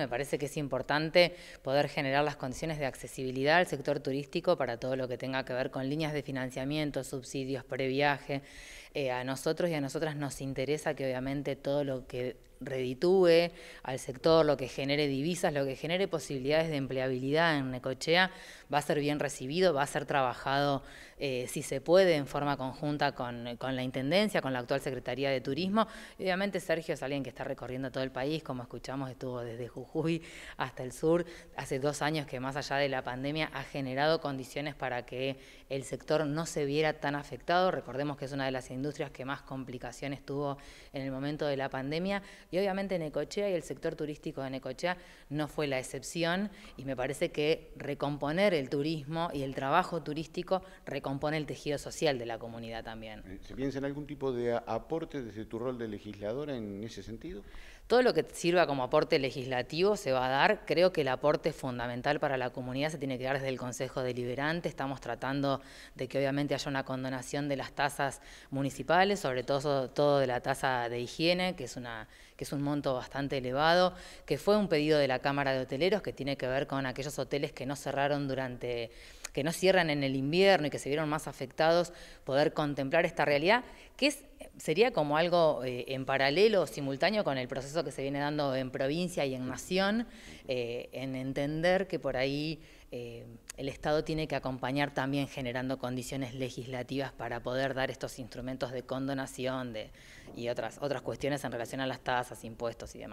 Me parece que es importante poder generar las condiciones de accesibilidad al sector turístico para todo lo que tenga que ver con líneas de financiamiento, subsidios, previaje. Eh, a nosotros y a nosotras nos interesa que obviamente todo lo que reditúe al sector, lo que genere divisas, lo que genere posibilidades de empleabilidad en Necochea, va a ser bien recibido, va a ser trabajado, eh, si se puede, en forma conjunta con, con, la Intendencia, con la actual Secretaría de Turismo. Obviamente Sergio es alguien que está recorriendo todo el país, como escuchamos, estuvo desde Jujuy hasta el sur, hace dos años que más allá de la pandemia ha generado condiciones para que el sector no se viera tan afectado. Recordemos que es una de las industrias que más complicaciones tuvo en el momento de la pandemia y obviamente Necochea y el sector turístico de Necochea no fue la excepción y me parece que recomponer el turismo y el trabajo turístico recompone el tejido social de la comunidad también. Eh, ¿Se piensa en algún tipo de aporte desde tu rol de legisladora en ese sentido? Todo lo que sirva como aporte legislativo se va a dar. Creo que el aporte fundamental para la comunidad se tiene que dar desde el Consejo Deliberante. Estamos tratando de que obviamente haya una condonación de las tasas municipales, sobre todo, todo de la tasa de higiene, que es una que es un monto bastante elevado, que fue un pedido de la Cámara de Hoteleros que tiene que ver con aquellos hoteles que no cerraron durante que no cierran en el invierno y que se vieron más afectados, poder contemplar esta realidad, que es sería como algo eh, en paralelo, simultáneo con el proceso que se viene dando en provincia y en nación, eh, en entender que por ahí eh, el Estado tiene que acompañar también generando condiciones legislativas para poder dar estos instrumentos de condonación y otras, otras cuestiones en relación a las tasas, impuestos y demás.